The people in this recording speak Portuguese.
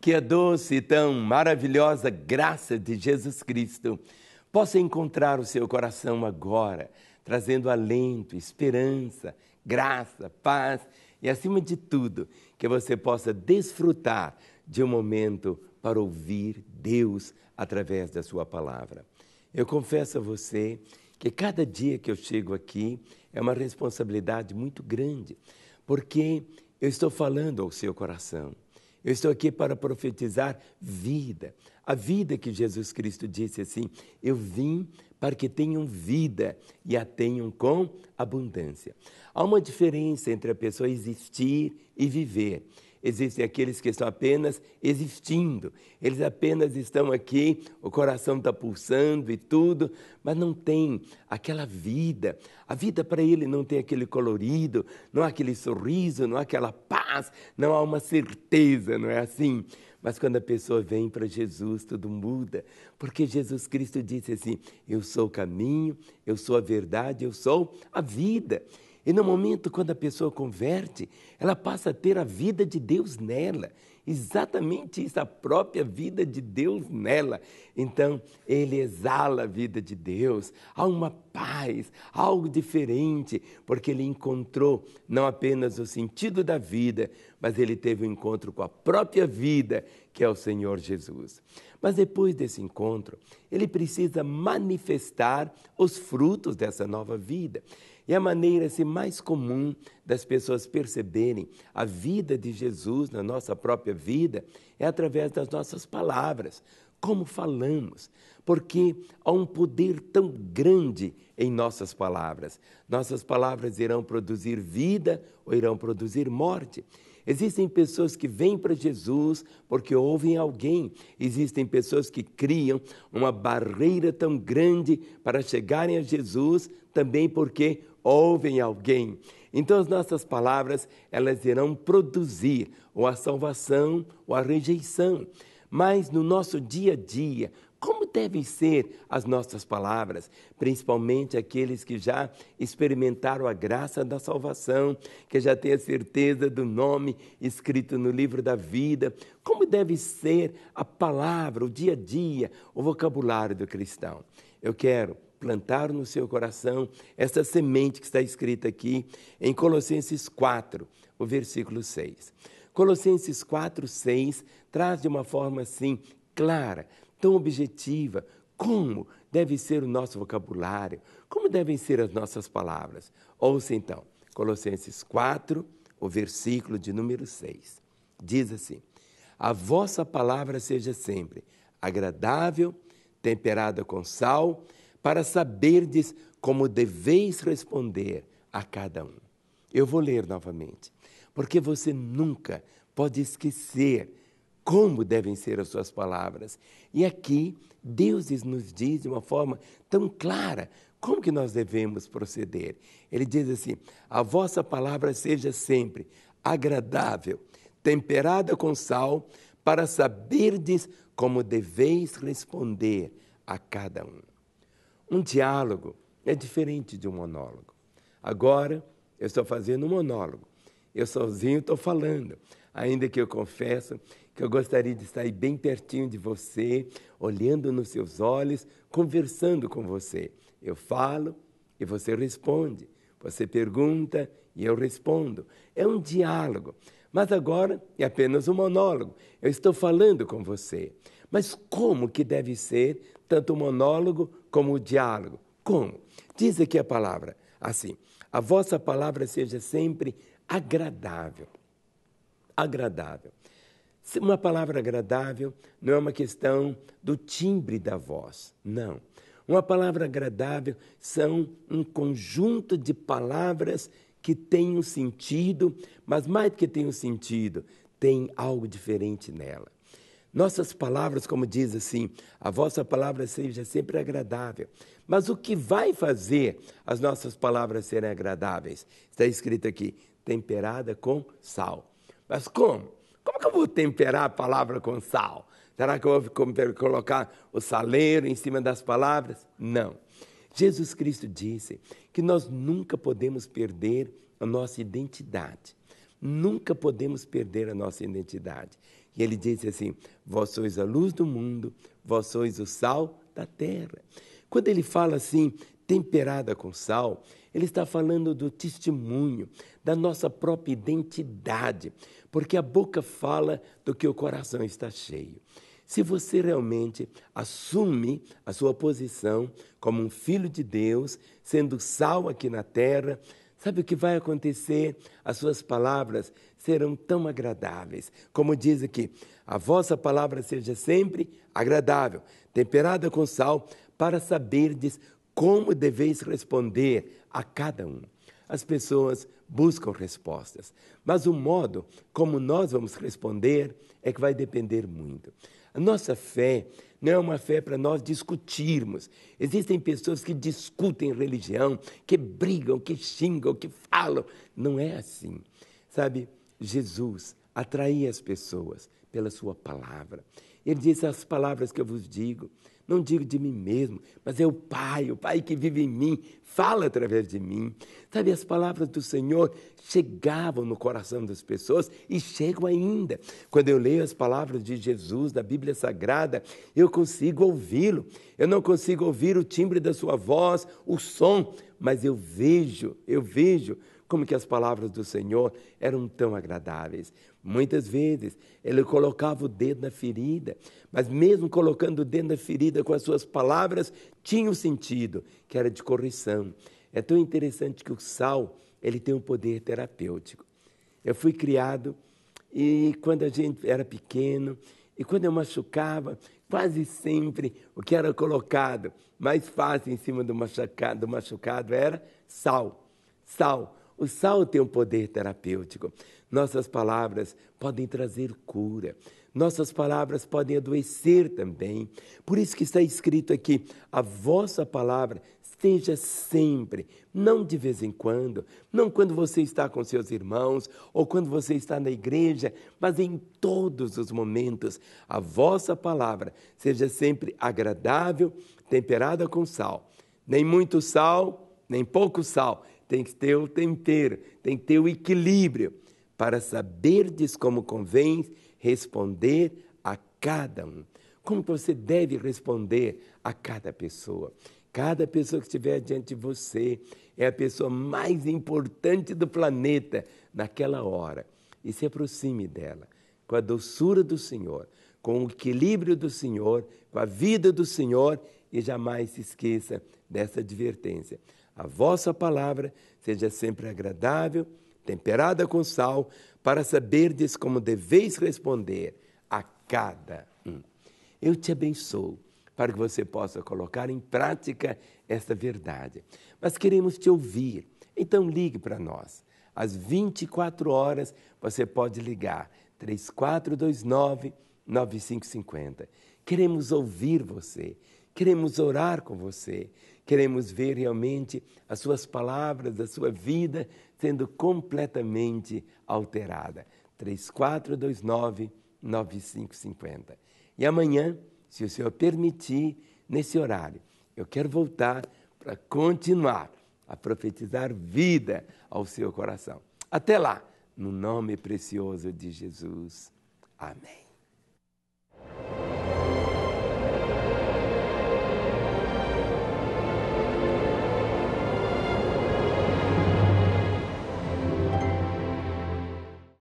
que a doce e tão maravilhosa graça de Jesus Cristo possa encontrar o seu coração agora, trazendo alento, esperança, graça, paz e, acima de tudo, que você possa desfrutar de um momento para ouvir Deus através da Sua palavra. Eu confesso a você que cada dia que eu chego aqui é uma responsabilidade muito grande, porque eu estou falando ao seu coração. Eu estou aqui para profetizar vida. A vida que Jesus Cristo disse assim: Eu vim para que tenham vida e a tenham com abundância. Há uma diferença entre a pessoa existir e viver existem aqueles que estão apenas existindo. Eles apenas estão aqui, o coração está pulsando e tudo, mas não tem aquela vida. A vida para ele não tem aquele colorido, não há aquele sorriso, não há aquela paz, não há uma certeza, não é assim? Mas quando a pessoa vem para Jesus, tudo muda, porque Jesus Cristo disse assim: Eu sou o caminho, eu sou a verdade, eu sou a vida. E no momento quando a pessoa converte, ela passa a ter a vida de Deus nela. Exatamente isso, a própria vida de Deus nela. Então, ele exala a vida de Deus. Há uma paz, algo diferente, porque ele encontrou não apenas o sentido da vida, mas ele teve um encontro com a própria vida, que é o Senhor Jesus. Mas depois desse encontro, ele precisa manifestar os frutos dessa nova vida. É a maneira assim, mais comum das pessoas perceberem a vida de Jesus na nossa própria vida é através das nossas palavras, como falamos, porque há um poder tão grande em nossas palavras. Nossas palavras irão produzir vida ou irão produzir morte. Existem pessoas que vêm para Jesus porque ouvem alguém. Existem pessoas que criam uma barreira tão grande para chegarem a Jesus também porque ouvem alguém. Então as nossas palavras, elas irão produzir ou a salvação ou a rejeição. Mas no nosso dia a dia, como devem ser as nossas palavras, principalmente aqueles que já experimentaram a graça da salvação, que já têm a certeza do nome escrito no livro da vida? Como deve ser a palavra, o dia a dia, o vocabulário do cristão? Eu quero plantar no seu coração essa semente que está escrita aqui em Colossenses 4, o versículo 6. Colossenses 4, 6 traz de uma forma assim clara tão objetiva. Como deve ser o nosso vocabulário? Como devem ser as nossas palavras? Ouça então, Colossenses 4, o versículo de número 6. Diz assim: A vossa palavra seja sempre agradável, temperada com sal, para saberdes como deveis responder a cada um. Eu vou ler novamente, porque você nunca pode esquecer como devem ser as suas palavras. E aqui Deus nos diz de uma forma tão clara como que nós devemos proceder. Ele diz assim: "A vossa palavra seja sempre agradável, temperada com sal, para saberdes como deveis responder a cada um." Um diálogo é diferente de um monólogo. Agora eu estou fazendo um monólogo. Eu sozinho estou falando, ainda que eu confesso que eu gostaria de estar aí bem pertinho de você, olhando nos seus olhos, conversando com você. Eu falo e você responde. Você pergunta e eu respondo. É um diálogo. Mas agora é apenas um monólogo. Eu estou falando com você. Mas como que deve ser tanto o monólogo como o diálogo? Como? Diz aqui a palavra assim: a vossa palavra seja sempre agradável. Agradável. Uma palavra agradável não é uma questão do timbre da voz, não. Uma palavra agradável são um conjunto de palavras que têm um sentido, mas mais que têm um sentido, tem algo diferente nela. Nossas palavras, como diz assim, a vossa palavra seja sempre agradável. Mas o que vai fazer as nossas palavras serem agradáveis? Está escrito aqui, temperada com sal. Mas como? Como que eu vou temperar a palavra com sal? Será que eu vou colocar o saleiro em cima das palavras? Não. Jesus Cristo disse que nós nunca podemos perder a nossa identidade. Nunca podemos perder a nossa identidade. E ele disse assim: Vós sois a luz do mundo, vós sois o sal da terra. Quando ele fala assim, temperada com sal, ele está falando do testemunho, da nossa própria identidade porque a boca fala do que o coração está cheio. Se você realmente assume a sua posição como um filho de Deus, sendo sal aqui na terra, sabe o que vai acontecer? As suas palavras serão tão agradáveis. Como diz aqui, a vossa palavra seja sempre agradável, temperada com sal, para saberdes como deveis responder a cada um. As pessoas buscam respostas. Mas o modo como nós vamos responder é que vai depender muito. A nossa fé não é uma fé para nós discutirmos. Existem pessoas que discutem religião, que brigam, que xingam, que falam. Não é assim. Sabe, Jesus atraía as pessoas pela sua palavra. Ele disse as palavras que eu vos digo não digo de mim mesmo, mas é o Pai, o Pai que vive em mim, fala através de mim. Sabe, as palavras do Senhor chegavam no coração das pessoas e chegam ainda. Quando eu leio as palavras de Jesus da Bíblia Sagrada, eu consigo ouvi-lo. Eu não consigo ouvir o timbre da sua voz, o som, mas eu vejo, eu vejo como que as palavras do Senhor eram tão agradáveis. Muitas vezes ele colocava o dedo na ferida, mas mesmo colocando o dedo na ferida com as suas palavras, tinha um sentido, que era de correção. É tão interessante que o sal, ele tem um poder terapêutico. Eu fui criado e quando a gente era pequeno, e quando eu machucava, quase sempre o que era colocado mais fácil em cima do machucado, do machucado era sal. Sal. O sal tem um poder terapêutico. Nossas palavras podem trazer cura. Nossas palavras podem adoecer também. Por isso que está escrito aqui: a vossa palavra esteja sempre, não de vez em quando, não quando você está com seus irmãos ou quando você está na igreja, mas em todos os momentos. A vossa palavra seja sempre agradável, temperada com sal. Nem muito sal, nem pouco sal tem que ter o tempero, tem que ter o equilíbrio para saberdes como convém responder a cada um. Como você deve responder a cada pessoa. Cada pessoa que estiver diante de você é a pessoa mais importante do planeta naquela hora. E se aproxime dela com a doçura do Senhor, com o equilíbrio do Senhor, com a vida do Senhor e jamais se esqueça dessa advertência. A vossa palavra seja sempre agradável, temperada com sal, para saberdes como deveis responder a cada um. Eu te abençoo para que você possa colocar em prática esta verdade. Mas queremos te ouvir, então ligue para nós. Às 24 horas você pode ligar 3429 9550. Queremos ouvir você, queremos orar com você, Queremos ver realmente as suas palavras, a sua vida sendo completamente alterada. 3429 9550. E amanhã, se o Senhor permitir, nesse horário, eu quero voltar para continuar a profetizar vida ao seu coração. Até lá, no nome precioso de Jesus. Amém.